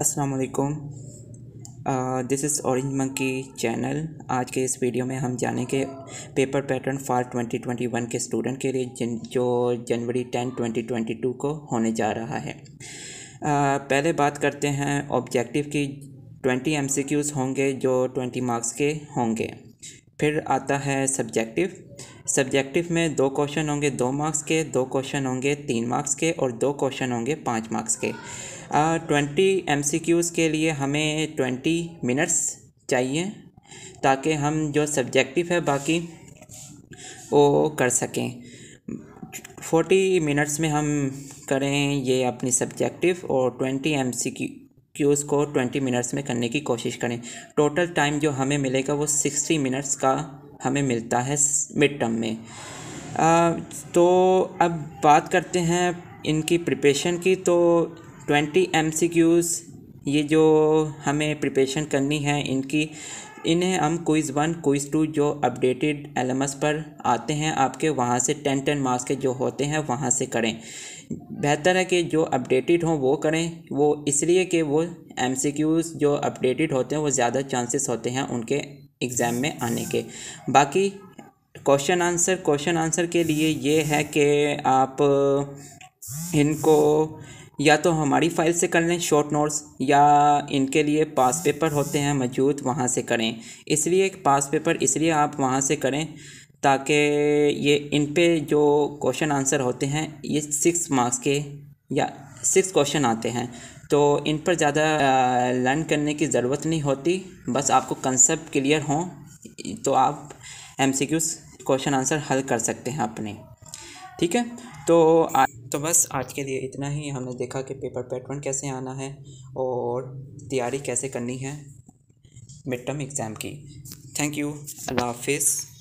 असलकुम this is orange monkey channel आज के इस वीडियो में हम जानेंगे पेपर पैटर्न फॉर 2021 के स्टूडेंट के लिए जिन जो जनवरी 10 2022 को होने जा रहा है uh, पहले बात करते हैं ऑब्जेक्टिव की 20 एमसीक्यूज़ होंगे जो 20 मार्क्स के होंगे फिर आता है सब्जेक्टिव सब्जेक्टिव में दो क्वेश्चन होंगे दो मार्क्स के दो क्वेश्चन होंगे तीन मार्क्स के और दो क्वेश्चन होंगे पाँच मार्क्स के ट्वेंटी एम के लिए हमें ट्वेंटी मिनट्स चाहिए ताकि हम जो सब्जेक्टिव है बाकी वो कर सकें फोर्टी मिनट्स में हम करें ये अपनी सब्जेक्टिव और twenty M C Q Qs को ट्वेंटी मिनट्स में करने की कोशिश करें टोटल टाइम जो हमें मिलेगा वो सिक्सटी मिनट्स का हमें मिलता है मिड टर्म में आ, तो अब बात करते हैं इनकी प्रिपेशन की तो ट्वेंटी एम सी क्यूज़ ये जो हमें प्रिपरेशन करनी है इनकी इन्हें हम क्विज़ वन क्विज़ टू जो अपडेटेड एलएमएस पर आते हैं आपके वहाँ से टेन टेन मार्क्स के जो होते हैं वहाँ से करें बेहतर है कि जो अपडेटेड हों वो करें वो इसलिए कि वो एम जो अपडेटेड होते हैं वो ज़्यादा चांसेस होते हैं उनके एग्ज़ाम में आने के बाकी क्वेश्चन आंसर क्वेश्चन आंसर के लिए ये है कि आप इनको या तो हमारी फाइल से कर लें शॉर्ट नोट्स या इनके लिए पास पेपर होते हैं मौजूद वहाँ से करें इसलिए पास पेपर इसलिए आप वहाँ से करें ताकि ये इन पे जो क्वेश्चन आंसर होते हैं ये सिक्स मार्क्स के या सिक्स क्वेश्चन आते हैं तो इन पर ज़्यादा लर्न करने की ज़रूरत नहीं होती बस आपको कंसेप्ट क्लियर हों तो आप एम सी क्वेश्चन आंसर हल कर सकते हैं अपने ठीक है तो तो बस आज के लिए इतना ही हमने देखा कि पेपर पैटर्न कैसे आना है और तैयारी कैसे करनी है मिड टर्म एग्ज़ाम की थैंक यू अल्लाह हाफिज़